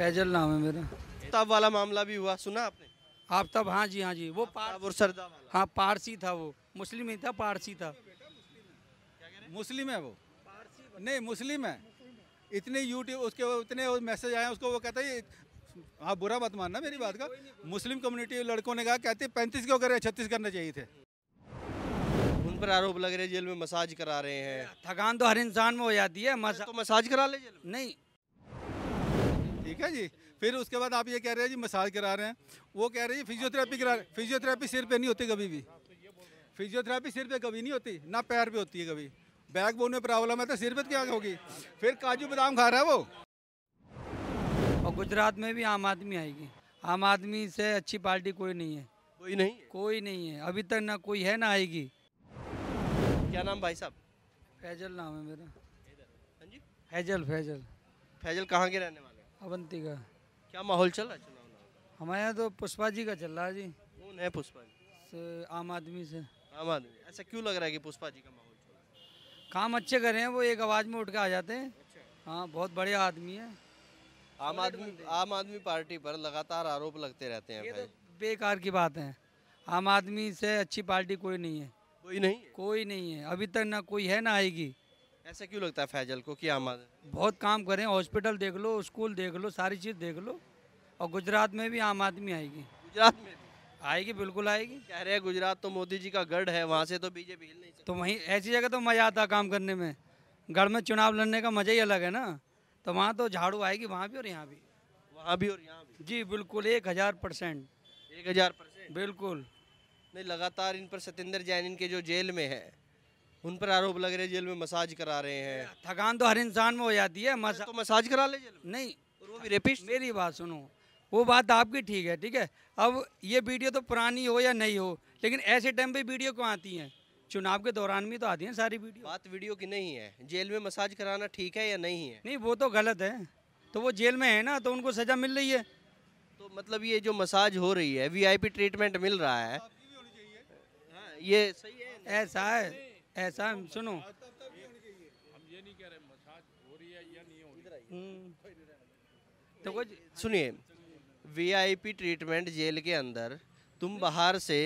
फैजल नाम है मेरा आफ्ताब वाला मामला भी हुआ सुना आपने आफ्ताब हाँ जी हाँ जी वो पार हाँ पारसी था वो मुस्लिम ही था पारसी था मुस्लिम है वो नहीं मुस्लिम है इतने यूट्यूब उसके इतने मैसेज आए उसको वो कहता है हाँ बुरा बात मानना मेरी बात का मुस्लिम कम्युनिटी लड़कों ने कहा कहते पैंतीस क्यों कर छत्तीस करने चाहिए थे उन पर आरोप लग रहे जेल में मसाज करा रहे हैं थकान तो हर इंसान में हो जाती है मसा... तो मसाज करा ले जेल में? नहीं ठीक है जी फिर उसके बाद आप ये कह रहे हैं जी मसाज करा रहे हैं वो कह रहे हैं फिजियोथेरेपी करा रहे फिजियोथेरेपी सिर पे नहीं होती कभी भी फिजियोथेरेपी सिर पे कभी नहीं होती ना पैर पे होती है कभी बैक बोन में प्रॉब्लम है तो सिर पे तो क्या होगी फिर काजू बादाम खा रहा है वो और गुजरात में भी आम आदमी आएगी आम आदमी से अच्छी पार्टी कोई नहीं है कोई नहीं कोई नहीं है अभी तक ना कोई है ना आएगी क्या नाम भाई साहब फैजल नाम है मेरा हाँ फैजल फैजल फैजल कहाँ के रहने वाले अवंती का क्या माहौल चल रहा है हमारे यहाँ तो पुष्पा जी का चल रहा है जी कौन है पुष्पा जी आम आदमी से आम आदमी ऐसा क्यों लग रहा है कि पुष्पा जी का माहौल चल रहा है काम अच्छे कर रहे हैं वो एक आवाज़ में उठ के आ जाते हैं अच्छा। हाँ बहुत बढ़िया आदमी है आम आदमी आम आदमी पार्टी पर लगातार आरोप लगते रहते हैं तो भाई बेकार की बात है आम आदमी से अच्छी पार्टी कोई नहीं है कोई नहीं कोई नहीं है अभी तक ना कोई है ना आएगी ऐसा क्यों लगता है फैजल को क्या आमद बहुत काम करें हॉस्पिटल देख लो स्कूल देख लो सारी चीज़ देख लो और गुजरात में भी आम आदमी आएगी गुजरात में आएगी बिल्कुल आएगी कह रहे हैं गुजरात तो मोदी जी का गढ़ है वहाँ से तो बीजेपी हिल नहीं तो वहीं ऐसी जगह तो मज़ा आता काम करने में गढ़ में चुनाव लड़ने का मज़ा ही अलग है ना तो वहाँ तो झाड़ू आएगी वहाँ भी और यहाँ भी वहाँ भी और यहाँ भी जी बिल्कुल एक हज़ार परसेंट एक हज़ार परसेंट बिल्कुल नहीं लगातार इन पर सतेंद्र जैन इनके जो जेल में है उन पर आरोप लग रहे जेल में मसाज करा रहे हैं थकान तो हर इंसान में हो जाती है मसा... तो मसाज करा ले जेल में नहीं वो भी रेपिस्ट मेरी बात सुनो वो बात आपकी ठीक है ठीक है अब ये वीडियो तो पुरानी हो या नहीं हो लेकिन ऐसे टाइम पे वीडियो क्यों आती है चुनाव के दौरान भी तो आती है सारी वीडियो बात वीडियो की नहीं है जेल में मसाज कराना ठीक है या नहीं है नहीं वो तो गलत है तो वो जेल में है ना तो उनको सज़ा मिल रही है तो मतलब ये जो मसाज हो रही है वी ट्रीटमेंट मिल रहा है हाँ, ये सही है ऐसा है ऐसा हम सुनो हम ये नहीं कह रहे मसाज हो रही है या नहीं हो रही हम्म। तो कुछ सुनिए वीआईपी ट्रीटमेंट जेल के अंदर तुम बाहर से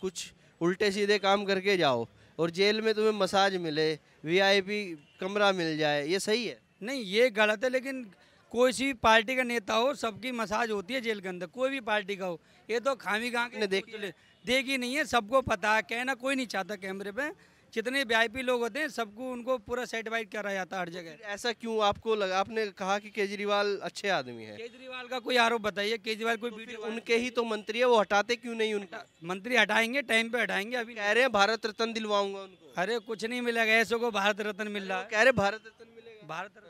कुछ उल्टे सीधे काम करके जाओ और जेल में तुम्हें मसाज मिले वीआईपी कमरा मिल जाए ये सही है नहीं ये गलत है लेकिन कोई सी पार्टी का नेता हो सबकी मसाज होती है जेल के अंदर कोई भी पार्टी का हो ये तो खामी गांव के देखी देखी नहीं है सबको पता है कहना कोई नहीं चाहता कैमरे पे जितने वी लोग होते हैं सबको उनको पूरा सेटिफाइड करा जाता है हर जगह ऐसा क्यों आपको लगा आपने कहा कि केजरीवाल अच्छे आदमी है केजरीवाल का कोई आरोप बताइए केजरीवाल कोई तो उनके ही तो मंत्री है वो हटाते क्यों नहीं उनका मंत्री हटाएंगे टाइम पे हटाएंगे अभी कह रहे हैं भारत रत्न दिलवाऊंगा उनको अरे कुछ नहीं मिलेगा ऐसे को भारत रत्न मिल रहा कह रहे भारत रत्न मिलेगा भारत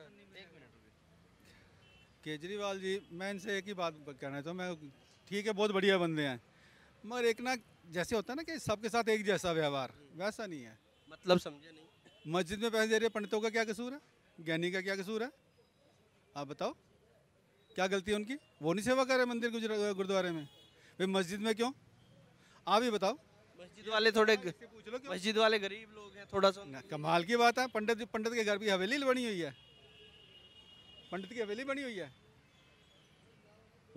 केजरीवाल जी मैं इनसे एक ही बात कहना चाहूँ मैं ठीक है बहुत बढ़िया बंदे हैं मगर एक ना जैसे होता है ना कि सबके साथ एक जैसा व्यवहार वैसा नहीं है मतलब समझे नहीं मस्जिद में पैसे दे रहे पंडितों का क्या कसूर है ज्ञानी का क्या कसूर है आप बताओ क्या गलती है उनकी वो नहीं सेवा कर रहे मंदिर गुरुद्वारे में भाई मस्जिद में क्यों आप ही बताओ मस्जिद वाले थोड़े मस्जिद वाले गरीब लोग हैं थोड़ा सा कमाल की बात है पंडित पंडित के घर की हवेली बनी हुई है पंडित की हवेली बनी हुई है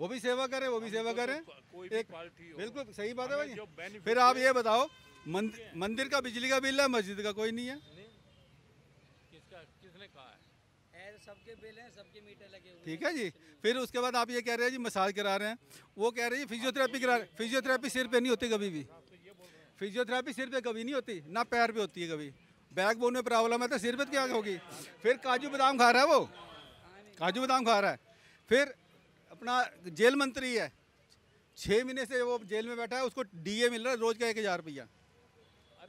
वो भी सेवा करे वो भी हाँ, सेवा मतलब करे एक बिल्कुल सही बात है भाई फिर आप ये बताओ मंदिर का बिजली का बिल है मस्जिद का कोई नहीं है किसका किसने कहा है तो सबके बिल हैं सबके मीटर लगे हुए ठीक है जी फिर उसके बाद आप ये कह रहे हैं जी मसाज करा रहे हैं वो कह रहे हैं फिजियोथेरेपी करा रहे फिजियोथेरेपी सिर पे नहीं होती कभी भी फिजियोथेरेपी सिर पे कभी नहीं होती ना पैर पे होती है कभी बैक बोन में प्रॉब्लम है तो सिर पे तो क्या होगी फिर काजू बादाम खा रहा है वो काजू बादाम खा रहा है फिर अपना जेल मंत्री है छः महीने से वो जेल में बैठा है उसको डी मिल रहा है रोज़ का एक हज़ार रुपया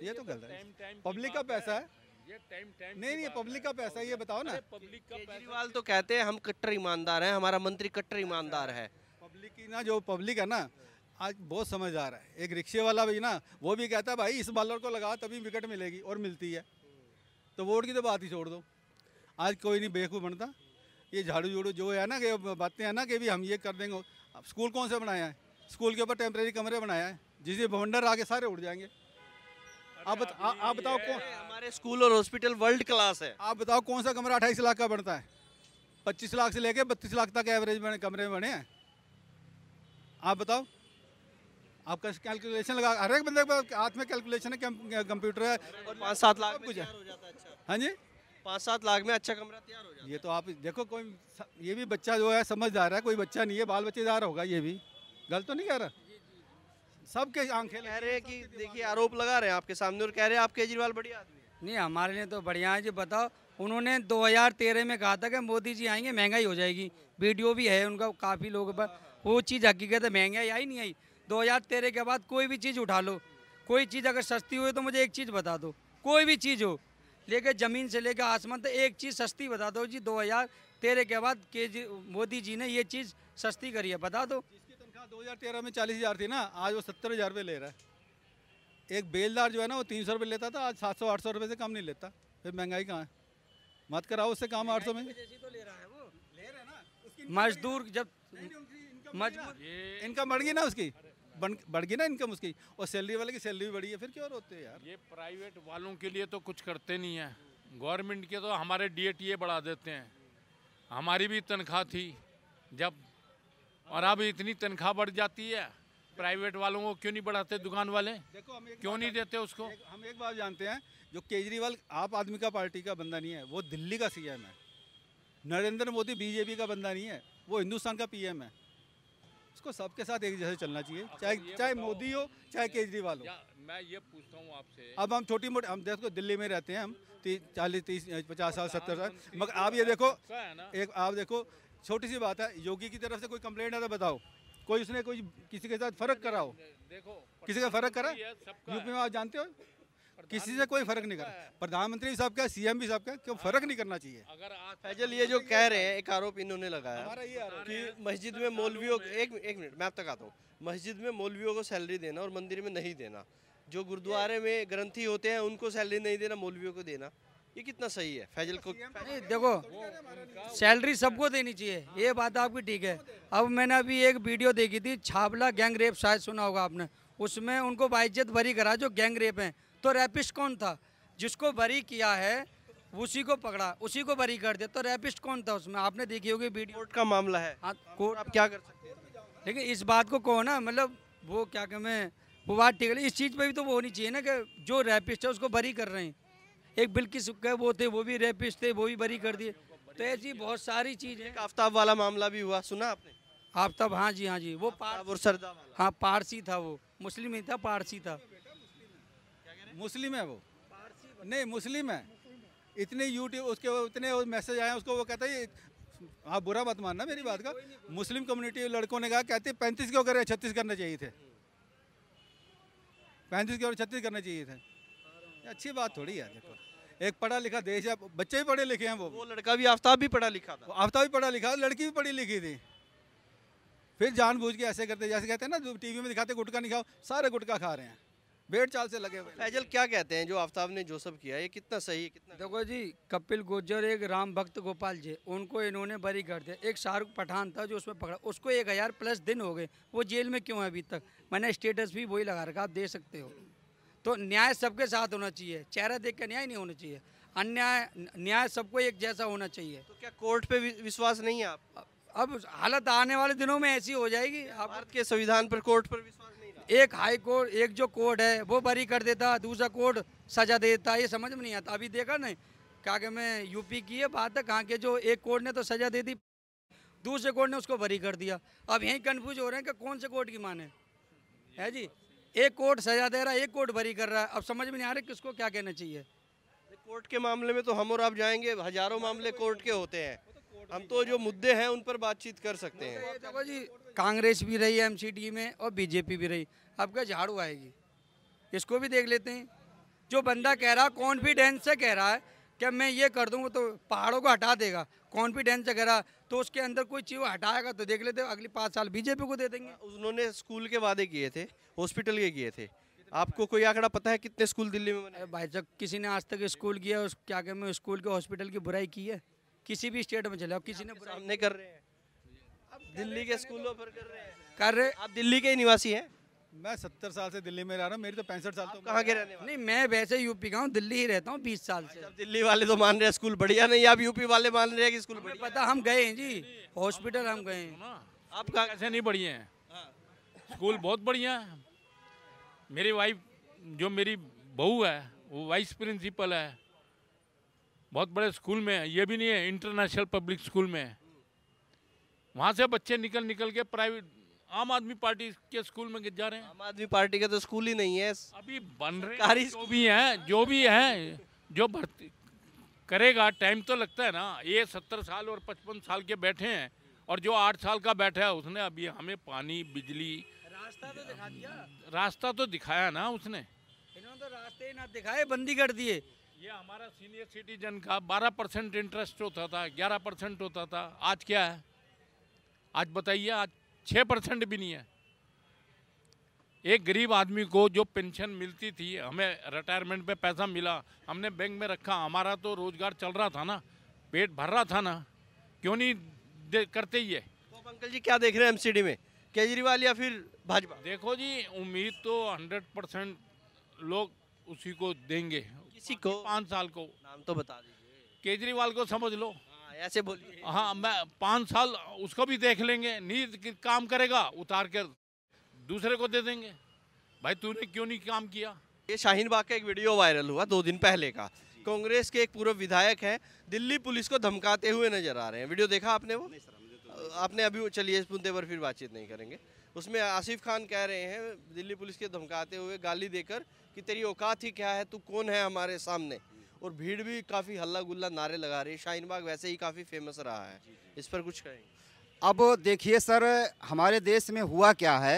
ये तो, तो गलत है पब्लिक का पैसा है ये टाइम टाइम नहीं नहीं पब्लिक का पैसा ये बताओ ना पब्लिक का केजरीवाल तो कहते हैं हम कट्टर ईमानदार हैं हमारा मंत्री कट्टर ईमानदार है पब्लिक की ना जो पब्लिक है ना आज बहुत समझ आ रहा है एक रिक्शे वाला भी ना वो भी कहता है भाई इस बॉलर को लगा तभी विकेट मिलेगी और मिलती है तो वोट की तो बात ही छोड़ दो आज कोई नहीं बेवकूफ़ बनता ये झाड़ू झूड़ू जो है ना कि बातें हैं ना कि भी हम ये कर देंगे स्कूल कौन से बनाया है स्कूल के ऊपर टेम्प्रेरी कमरे बनाया है जिसे भवंडर आके सारे उड़ जाएंगे आप आप बताओ कौन हमारे स्कूल और हॉस्पिटल वर्ल्ड क्लास है आप बताओ कौन सा कमरा अट्ठाईस लाख का बनता है पच्चीस लाख से लेके बत्तीस लाख तक एवरेज बने कमरे बने हैं आप बताओ आपका कैलकुलेशन लगा हर एक बंदे के हाथ में कैलकुलेशन है कंप्यूटर है और पाँच सात लाख कुछ है अच्छा। हाँ जी पाँच सात लाख में अच्छा कमरा तैयार हो जाए ये तो आप देखो कोई ये भी बच्चा जो है समझदार है कोई बच्चा नहीं है बाल बच्चेदार होगा ये भी गलत तो नहीं कह रहा सबके आंखें कह रहे हैं कि देखिए आरोप लगा रहे हैं आपके सामने और कह रहे हैं आप केजरीवाल बढ़िया आदमी नहीं हमारे लिए तो बढ़िया है जी बताओ उन्होंने 2013 में कहा था कि मोदी जी आएंगे महंगाई हो जाएगी वीडियो भी है उनका काफ़ी लोगों पर वो चीज़ हकीकत है महंगाई आई नहीं आई तेरह के बाद कोई भी चीज़ उठा लो कोई चीज़ अगर सस्ती हुई तो मुझे एक चीज़ बता दो कोई भी चीज़ हो लेके ज़मीन से लेकर आसमान तो एक चीज़ सस्ती बता दो जी दो के बाद के मोदी जी ने ये चीज़ सस्ती करी है बता दो दो हज़ार तेरह में चालीस हज़ार थी ना आज वो सत्तर हज़ार रुपये ले रहा है एक बेलदार जो है ना वो तीन सौ रुपये लेता था आज सात सौ आठ सौ रुपये से कम नहीं लेता फिर महंगाई कहाँ है मत कराओ उससे काम आठ सौ में मजदूर जब मजबूर इनकम बढ़ गई ना उसकी बढ़ गई ना इनकम उसकी और सैलरी वाले की सैलरी भी बढ़ी है फिर क्यों रोते हैं यार ये प्राइवेट वालों के लिए तो कुछ करते नहीं है गवर्नमेंट के तो हमारे डी बढ़ा देते हैं हमारी भी तनख्वाह थी जब और अब इतनी तनख्वाह बढ़ जाती है प्राइवेट वालों को क्यों नहीं बढ़ाते दुकान वाले देखो हम एक क्यों नहीं देते उसको एक, हम एक बात जानते हैं जो केजरीवाल आप आदमी का पार्टी का बंदा नहीं है वो दिल्ली का सीएम है नरेंद्र मोदी बीजेपी का बंदा नहीं है वो हिंदुस्तान का पीएम है उसको सबके साथ एक जैसे चलना चाहिए अच्छा, चाहे चाहे मोदी हो चाहे केजरीवाल हो मैं ये पूछता हूँ आपसे अब हम छोटी मोटी हम देखो दिल्ली में रहते हैं हम चालीस तीस पचास साल सत्तर साल मगर आप ये देखो अच्छा एक आप देखो छोटी सी बात है योगी की तरफ से कोई कंप्लेंट है तो बताओ कोई उसने कोई किसी के साथ फर्क करा हो देखो किसी का फर्क करा यूपी में आप जानते हो किसी से कोई फर्क नहीं करा प्रधानमंत्री साहब का सीएम भी साहब का क्यों फर्क नहीं करना चाहिए अगर फैजल ये जो कह रहे हैं एक आरोप इन्होंने लगाया कि मस्जिद तो में मौलवियों एक एक मिनट मैं आप तक आता हूँ मस्जिद में मौलवियों को सैलरी देना और मंदिर में नहीं देना जो गुरुद्वारे में ग्रंथी होते हैं उनको सैलरी नहीं देना मौलवियों को देना ये कितना सही है फैजल को तो नहीं देखो सैलरी सबको देनी चाहिए ये बात आपकी ठीक है अब मैंने अभी एक वीडियो देखी थी छाबला गैंग रेप शायद सुना होगा आपने उसमें उनको बाइज्जत भरी करा जो गैंग रेप है तो रेपिस्ट कौन था जिसको बरी किया है उसी को पकड़ा उसी को बरी कर दिया तो रेपिस्ट कौन था उसमें आपने देखी होगी वीडियो कोर्ट का मामला है हाँ कोर्ट आप क्या कर सकते हैं लेकिन इस बात को कहो ना मतलब वो क्या कहें वो बात ठीक है इस चीज़ पे भी तो वो होनी चाहिए ना कि जो रेपिस्ट है उसको बरी कर रहे हैं एक बिल्की सुक्का वो थे वो भी रेपिस्ट थे वो भी बरी कर दिए तो ऐसी बहुत सारी चीज़ है आफ्ताब वाला मामला भी हुआ सुना आपने आफ्ताब हाँ जी हाँ जी वो पार हाँ पारसी था वो मुस्लिम ही था पारसी था मुस्लिम है वो नहीं मुस्लिम है इतने यूट्यूब उसके इतने मैसेज आए उसको वो कहता है हाँ बुरा बात मानना मेरी बात का मुस्लिम कम्युनिटी लड़कों ने कहा कहते पैंतीस के ऊपर छत्तीस करने चाहिए थे पैंतीस के ऊपर छत्तीस करने चाहिए थे अच्छी बात थोड़ी है देखो एक पढ़ा लिखा देश है बच्चे भी पढ़े लिखे हैं वो वो लड़का भी आफ्ताब भी पढ़ा लिखा था आफ्ताब भी पढ़ा लिखा लड़की भी पढ़ी लिखी थी फिर जानबूझ के ऐसे करते जैसे कहते हैं ना टीवी में दिखाते गुटका नहीं खाओ सारे गुटका खा रहे हैं भेड़ चाल से लगे फैजल क्या कहते हैं जो आफ्ताब ने जो सब किया ये कितना सही है कितना देखो जी कपिल गुर्जर एक राम भक्त गोपाल जी उनको इन्होंने बरी कर दिया एक शाहरुख पठान था जो उसमें पकड़ा उसको एक हज़ार प्लस दिन हो गए वो जेल में क्यों है अभी तक मैंने स्टेटस भी वही लगा रखा आप दे सकते हो तो न्याय सबके साथ होना चाहिए चेहरा देख के न्याय नहीं होना चाहिए अन्याय न्याय सबको एक जैसा होना चाहिए तो क्या कोर्ट पे विश्वास नहीं है आप अब हालत आने वाले दिनों में ऐसी हो जाएगी आप भारत के संविधान पर कोर्ट पर विश्वास नहीं रहा। एक हाई कोर्ट एक जो कोर्ट है वो बरी कर देता दूसरा कोर्ट सजा दे देता ये समझ में नहीं आता अभी देखा नहीं क्या कि मैं यूपी की है बात है कहाँ के जो एक कोर्ट ने तो सजा दे दी दूसरे कोर्ट ने उसको बरी कर दिया अब यही कन्फ्यूज हो रहे हैं कि कौन से कोर्ट की माने है जी एक कोर्ट सजा दे रहा है एक कोर्ट भरी कर रहा है अब समझ में नहीं आ रहा किसको क्या कहना चाहिए कोर्ट के मामले में तो हम और आप जाएंगे हजारों मामले कोर्ट के होते हैं हम तो जो मुद्दे हैं उन पर बातचीत कर सकते हैं देखो जी कांग्रेस भी रही है एमसीडी में और बीजेपी भी रही अब क्या झाड़ू आएगी इसको भी देख लेते हैं जो बंदा कह रहा कॉन्फिडेंस से कह रहा है कि मैं ये कर दूंगा तो पहाड़ों को हटा देगा कॉन्फिडेंस वगैरह तो उसके अंदर कोई चीज हटाएगा तो देख लेते अगले पाँच साल बीजेपी को दे देंगे हाँ, उन्होंने स्कूल के वादे किए थे हॉस्पिटल के किए थे आपको कोई आंकड़ा पता है कितने स्कूल दिल्ली में बने भाई जब किसी ने आज तक स्कूल किया उस क्या कह मैं स्कूल के हॉस्पिटल की बुराई की है किसी भी स्टेट में चले आप किसी ने बुराई नहीं कर रहे हैं दिल्ली के स्कूलों पर कर रहे हैं कर रहे आप दिल्ली के ही निवासी हैं मैं सत्तर साल से दिल्ली में रह रहा हूँ मेरी तो पैंसठ साल तो कहाँ के रहने नहीं मैं वैसे यूपी का हूँ दिल्ली ही रहता हूँ बीस साल से दिल्ली वाले तो मान रहे हैं स्कूल बढ़िया नहीं आप यूपी वाले मान रहे हैं कि स्कूल बढ़िया पता हम गए हैं जी हॉस्पिटल हम गए आप कहाँ कैसे नहीं बढ़िया हैं हाँ। स्कूल बहुत बढ़िया है मेरी वाइफ जो मेरी बहू है वो वाइस प्रिंसिपल है बहुत बड़े स्कूल में है ये भी नहीं है इंटरनेशनल पब्लिक स्कूल में है वहाँ से बच्चे निकल निकल के प्राइवेट आम आदमी पार्टी के स्कूल में जा रहे हैं आम आदमी पार्टी का तो स्कूल ही नहीं है अभी बन रहे जो भी हैं जो भी हैं जो भर्ती करेगा टाइम तो लगता है ना ये सत्तर साल और पचपन साल के बैठे हैं और जो आठ साल का बैठा है उसने अभी हमें पानी बिजली रास्ता तो दिखा दिया रास्ता तो दिखाया ना उसने इन्होंने तो रास्ते ही ना दिखाए बंदी कर दिए ये हमारा सीनियर सिटीजन का 12 परसेंट इंटरेस्ट होता था 11 परसेंट होता था आज क्या है आज बताइए आज छः परसेंट भी नहीं है एक गरीब आदमी को जो पेंशन मिलती थी हमें रिटायरमेंट पे पैसा मिला हमने बैंक में रखा हमारा तो रोजगार चल रहा था ना पेट भर रहा था ना क्यों नहीं करते ही है तो अंकल जी क्या देख रहे हैं एमसीडी में केजरीवाल या फिर भाजपा देखो जी उम्मीद तो 100 परसेंट लोग उसी को देंगे किसी को पाँच साल को नाम तो बता दीजिए केजरीवाल को समझ लो ऐसे बोलिए हाँ मैं पाँच साल उसको भी देख लेंगे नींद काम करेगा उतार कर दूसरे को दे देंगे भाई तूने क्यों नहीं काम किया ये शाहीन बाग का एक वीडियो वायरल हुआ दो दिन पहले का कांग्रेस के एक पूर्व विधायक हैं दिल्ली पुलिस को धमकाते हुए नजर आ रहे हैं वीडियो देखा आपने वो नहीं सर, तो आपने अभी चलिए इस मुद्दे पर फिर बातचीत नहीं करेंगे उसमें आसिफ खान कह रहे हैं दिल्ली पुलिस के धमकाते हुए गाली देकर कि तेरी औकात ही क्या है तू कौन है हमारे सामने और भीड़ भी काफ़ी हल्ला गुल्ला नारे लगा रही है शाहीन बाग वैसे ही काफ़ी फेमस रहा है इस पर कुछ कहेंगे अब देखिए सर हमारे देश में हुआ क्या है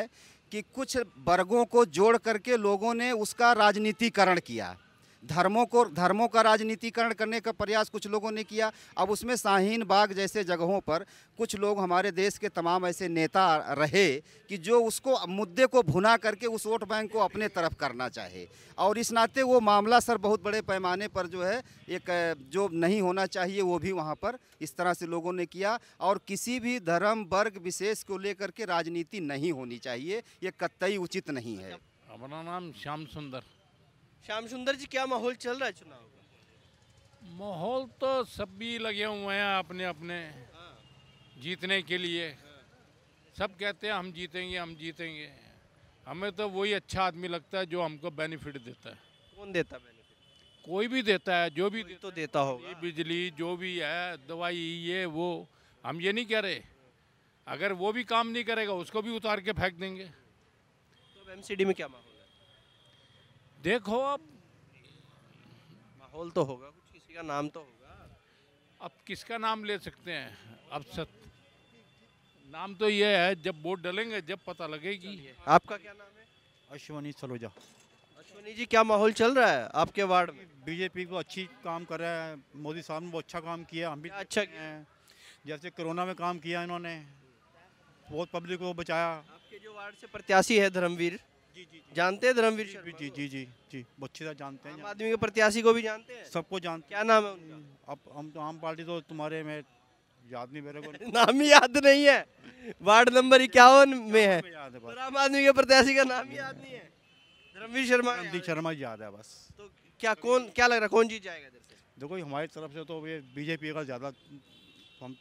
कि कुछ वर्गों को जोड़ करके लोगों ने उसका राजनीतिकरण किया धर्मों को धर्मों का राजनीतिकरण करने का प्रयास कुछ लोगों ने किया अब उसमें शाहीन बाग जैसे जगहों पर कुछ लोग हमारे देश के तमाम ऐसे नेता रहे कि जो उसको मुद्दे को भुना करके उस वोट बैंक को अपने तरफ करना चाहे और इस नाते वो मामला सर बहुत बड़े पैमाने पर जो है एक जो नहीं होना चाहिए वो भी वहाँ पर इस तरह से लोगों ने किया और किसी भी धर्म वर्ग विशेष को लेकर के राजनीति नहीं होनी चाहिए ये कतई उचित नहीं है अपना नाम श्याम सुंदर श्याम सुंदर जी क्या माहौल चल रहा है चुनाव का माहौल तो सभी लगे हुए हैं अपने अपने जीतने के लिए सब कहते हैं हम जीतेंगे हम जीतेंगे हमें तो वही अच्छा आदमी लगता है जो हमको बेनिफिट देता है कौन देता है कोई भी देता है जो भी देता तो देता हो बिजली जो भी है दवाई ये वो हम ये नहीं कह रहे अगर वो भी काम नहीं करेगा उसको भी उतार के फेंक देंगे तो एमसीडी में क्या मांग देखो अब माहौल तो होगा कुछ किसी का नाम तो होगा अब किसका नाम ले सकते हैं अब सत नाम तो ये है जब वोट डलेंगे जब पता लगेगी आपका क्या नाम है अश्वनी सलोजा अश्वनी जी क्या माहौल चल रहा है आपके वार्ड में बीजेपी को अच्छी काम कर रहा है मोदी साहब ने बहुत अच्छा काम किया हम भी अच्छा किया है जैसे कोरोना में काम किया इन्होंने बहुत पब्लिक को बचाया आपके जो वार्ड से प्रत्याशी है धर्मवीर जानते हैं धर्मवीर शर्मा जी जी जी जी अच्छी तरह जानते हैं आदमी के प्रत्याशी को भी जानते हैं सबको जानते हैं क्या नाम है अब हम तो आम पार्टी तो तुम्हारे में याद नहीं मेरे को नाम ही याद नहीं है वार्ड नंबर इक्यावन में है आम आदमी के प्रत्याशी का नाम याद नहीं है धर्मवीर शर्मा धर्मवीर शर्मा याद है बस तो क्या कौन क्या लग रहा है कौन जीत जाएगा देखो हमारी तरफ से तो ये बीजेपी का ज़्यादा हम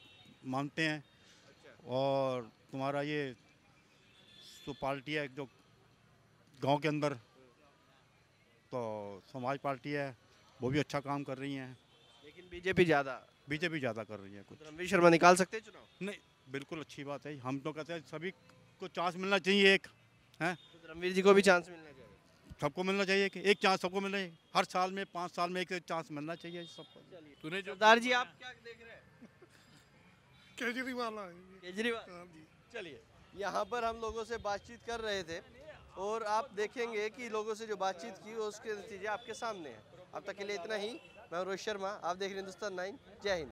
मानते हैं अच्छा। और तुम्हारा ये तो पार्टी है जो गांव के अंदर तो समाज पार्टी है वो भी अच्छा काम कर रही है लेकिन बीजेपी ज़्यादा बीजेपी ज़्यादा कर रही है कुछ तो शर्मा निकाल सकते हैं चुनाव नहीं बिल्कुल अच्छी बात है हम तो कहते हैं सभी को चांस मिलना चाहिए एक है तो जी को भी चांस मिलना चाहिए सबको मिलना चाहिए कि एक चांस सबको मिले हर साल में पाँच साल में एक चांस मिलना चाहिए सबको जो दार जी आप क्या देख रहे हैं केजरीवाल केजरीवाल हाँ चलिए यहाँ पर हम लोगों से बातचीत कर रहे थे और आप देखेंगे कि लोगों से जो बातचीत की उसके नतीजे आपके सामने है अब तक के लिए इतना ही मैं रोहित शर्मा आप देख रहे हैं हिंदुस्तान नाइन जय हिंद